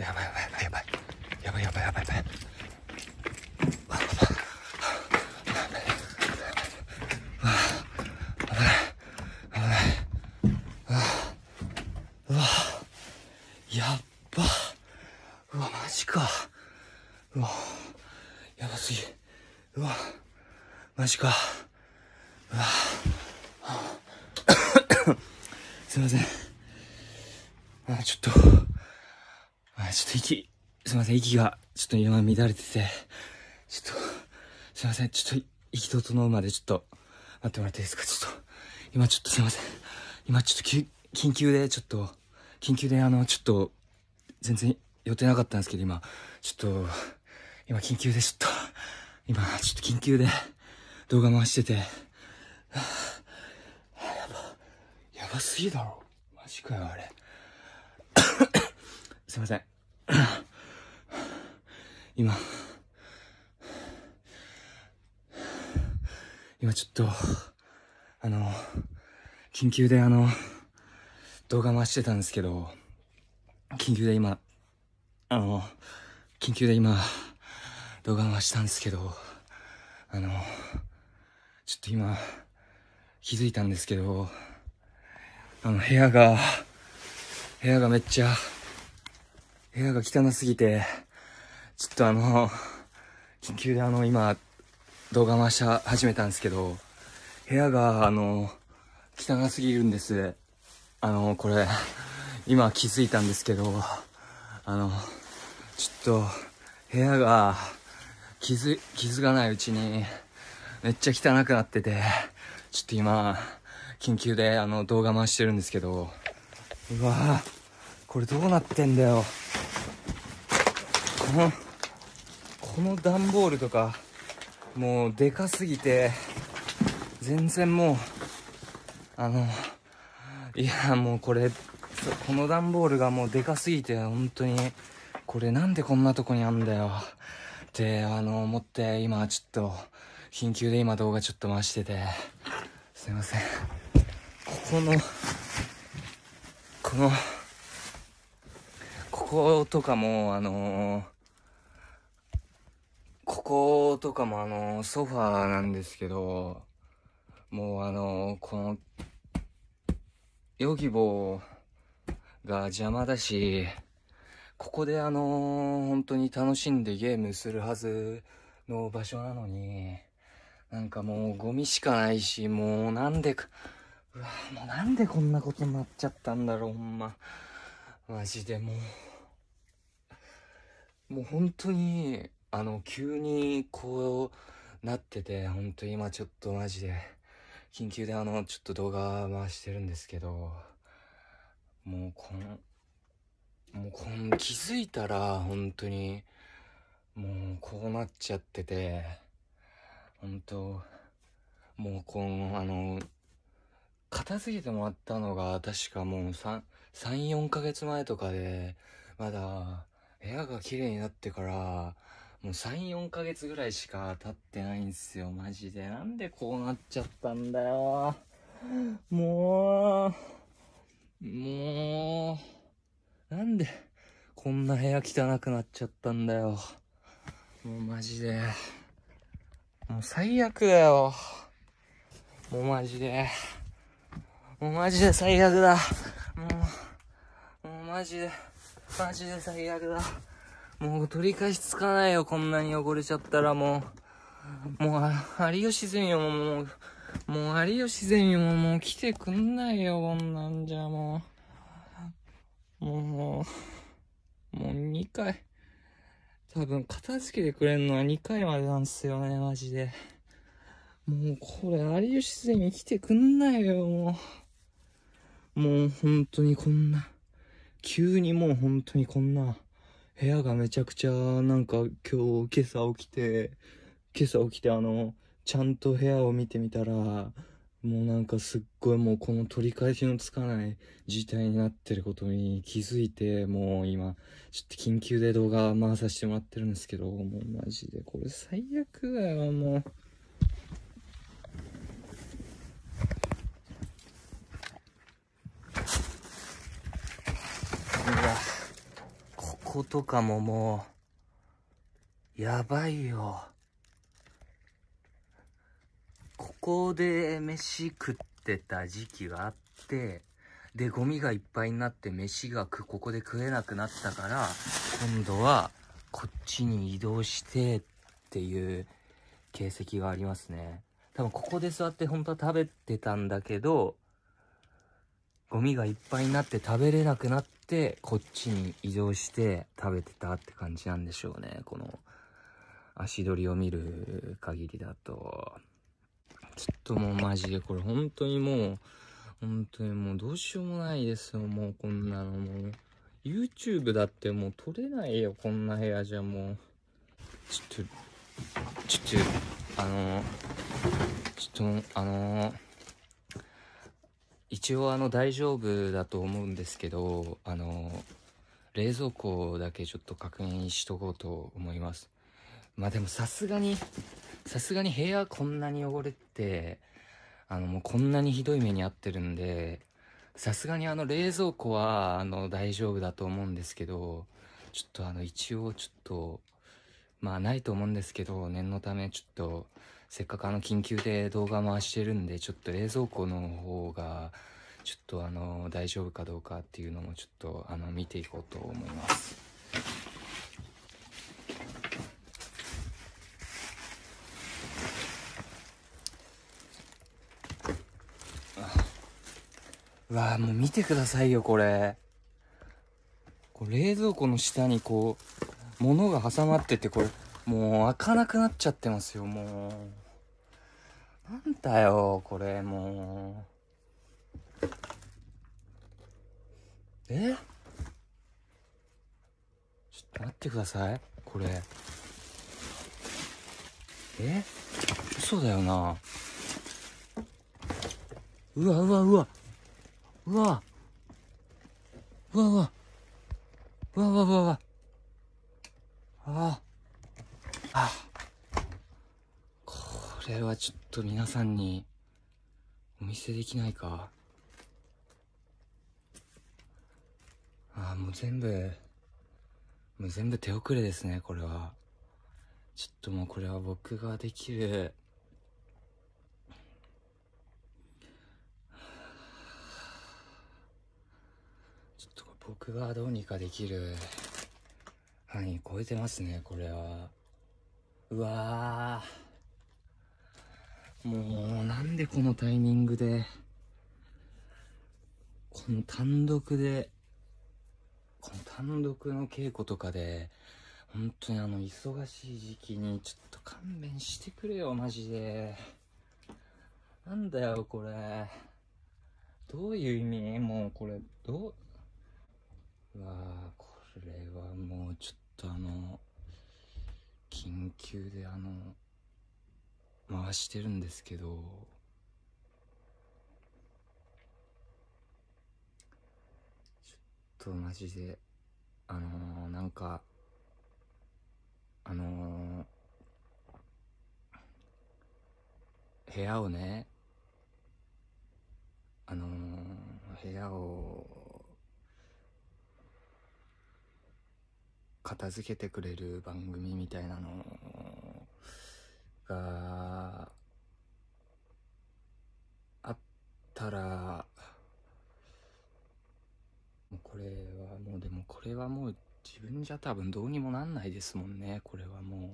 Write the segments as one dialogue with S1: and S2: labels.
S1: やばいやばいやばいやばいやばいやばいやばいやばいやばいマジか。うわすいません。あ、ちょっと。ちょっと息、すいません、息が、ちょっと今乱れてて、ちょっと、すいません、ちょっと、息整うまでちょっと、待ってもらっていいですか、ちょっと、今ちょっとすいません、今ちょっとき緊急で、ちょっと、緊急であの、ちょっと、全然予定なかったんですけど、今、ちょっと、今緊急でちょっと、今、ちょっと緊急で、動画回してて、はあ、やば、やばすぎだろ。マジかよ、あれ。すいません。今、今ちょっと、あの、緊急であの、動画回してたんですけど、緊急で今、あの、緊急で今、動画回したんですけど、あの、ちょっと今、気づいたんですけど、あの、部屋が、部屋がめっちゃ、部屋が汚すぎて、ちょっとあの、緊急であの、今、動画回し始めたんですけど、部屋があの、汚すぎるんです。あの、これ、今気づいたんですけど、あの、ちょっと、部屋が、気づ、気づかないうちに、めっちゃ汚くなってて、ちょっと今、緊急であの動画回してるんですけど、うわぁ、これどうなってんだよこのこの段ボールとかもうでかすぎて全然もうあのいやもうこれこの段ボールがもうでかすぎて本当にこれなんでこんなとこにあんだよってあの思って今ちょっと緊急で今動画ちょっと回しててすいませんここのこのことかも、あのー、こことかもあのー、ソファーなんですけど、もうあのー、この、ヨギボーが邪魔だし、ここであの本当に楽しんでゲームするはずの場所なのに、なんかもうゴミしかないし、もうなんでか、うわもうなんでこんなことになっちゃったんだろう、ほんま。マジでもう。もう本当に、あの、急にこうなってて、本当に今ちょっとマジで、緊急であの、ちょっと動画回してるんですけど、もうこの、もうこの気づいたら本当にもうこうなっちゃってて本当もうこのあの片付けてもらったのが確かもう34ヶ月前とかでまだ部屋が綺麗になってから、もう3、4ヶ月ぐらいしか経ってないんすよ、マジで。なんでこうなっちゃったんだよ。もう、もう、なんで、こんな部屋汚くなっちゃったんだよ。もうマジで。もう最悪だよ。もうマジで。もうマジで最悪だ。もう、もうマジで。マジで最悪だ。もう取り返しつかないよ、こんなに汚れちゃったらもう。もう、有吉ゼミももう、もう有吉ゼミももう来てくんないよ、こんなんじゃもう。もう、もう、2回。多分片付けてくれるのは2回までなんですよね、マジで。もうこれ、有吉ゼミ来てくんないよ、もう。もう本当にこんな。急にもう本当にこんな、部屋がめちゃくちゃ、なんか今日、今朝起きて、今朝起きてあの、ちゃんと部屋を見てみたら、もうなんかすっごいもうこの取り返しのつかない事態になってることに気づいて、もう今、ちょっと緊急で動画回させてもらってるんですけど、もうマジでこれ最悪だよ、もう。ことかももう、やばいよ。ここで飯食ってた時期があって、で、ゴミがいっぱいになって飯がここで食えなくなったから、今度はこっちに移動してっていう形跡がありますね。多分ここで座って本当は食べてたんだけど、ゴミがいっぱいになって食べれなくなって、こっちに移動して食べてたって感じなんでしょうね。この、足取りを見る限りだと。ちょっともうマジでこれ本当にもう、本当にもうどうしようもないですよ。もうこんなのもう。YouTube だってもう撮れないよ。こんな部屋じゃもう。ちょっと、ちょっと、あの、ちょっと、あの一応あの大丈夫だと思うんですけど、あの、冷蔵庫だけちょっと確認しとこうと思います。まあでもさすがに、さすがに部屋こんなに汚れて、あのもうこんなにひどい目に遭ってるんで、さすがにあの冷蔵庫はあの大丈夫だと思うんですけど、ちょっとあの一応ちょっと、まあないと思うんですけど、念のためちょっと、せっかくあの緊急で動画回してるんで、ちょっと冷蔵庫の方が、ちょっとあの、大丈夫かどうかっていうのもちょっとあの、見ていこうと思います。うわあもう見てくださいよ、これ。これ冷蔵庫の下にこう、物が挟まってて、これ、もう開かなくなっちゃってますよ、もう。なんだよ、これ、もう。えちょっと待ってください、これ。え嘘だよな。うわうわうわ。うわ。うわうわ。うわうわうわうわ。ああ。あ、これはちょっと皆さんにお見せできないか。ああ、もう全部、もう全部手遅れですね、これは。ちょっともうこれは僕ができる、ちょっと僕がどうにかできる範囲超えてますね、これは。うわもうなんでこのタイミングで、この単独で、この単独の稽古とかで、本当にあの忙しい時期にちょっと勘弁してくれよ、マジで。なんだよ、これ。どういう意味もうこれ、どう、うわこれはもうちょっとあの、緊急であの、回してるんですけど、ちょっとマジで、あのー、なんか、あのー、部屋をね、片付けてくれる番組みたいなのが、あったら、もうこれはもうでもこれはもう自分じゃ多分どうにもなんないですもんね、これはもう。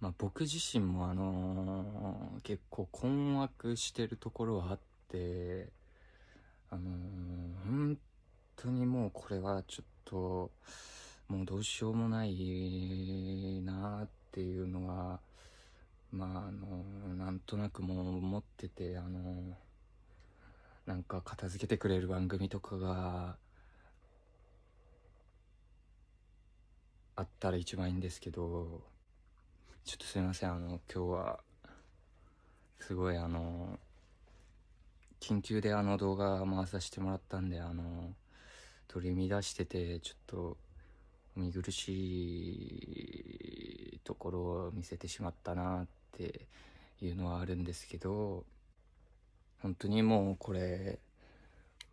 S1: まあ、僕自身もあの結構困惑してるところはあって、当にもうこれはちょっと、もうどうしようもないなっていうのは、まあ、あの、なんとなくもう思ってて、あの、なんか片付けてくれる番組とかが、あったら一番いいんですけど、ちょっとすいません、あの、今日は、すごいあの、緊急であの動画回させてもらったんで、あの、取り乱してて、ちょっと、見苦しいところを見せてしまったなっていうのはあるんですけど、本当にもうこれ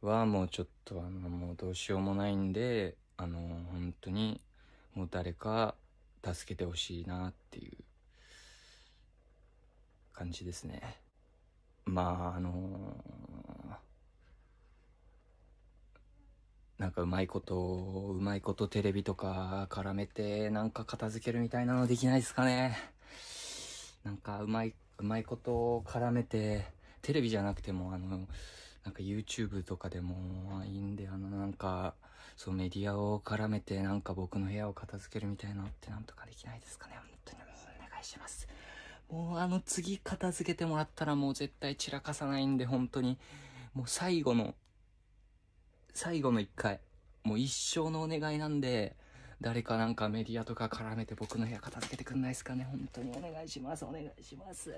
S1: はもうちょっとあの、もうどうしようもないんで、あの、本当にもう誰か助けてほしいなっていう感じですね。まあ、あのなんかうまいこと、うまいことテレビとか絡めて、なんか片付けるみたいなのできないですかね。なんかうまい、うまいこと絡めて、テレビじゃなくても、あの、なんか YouTube とかでもいいんで、あのなんか、そうメディアを絡めてなんか僕の部屋を片付けるみたいなのってなんとかできないですかね。本当にもうお願いします。もうあの次片付けてもらったらもう絶対散らかさないんで本当に、もう最後の最後の一回、もう一生のお願いなんで、誰かなんかメディアとか絡めて僕の部屋片付けてくんないですかね本当にお願いします。お願いします。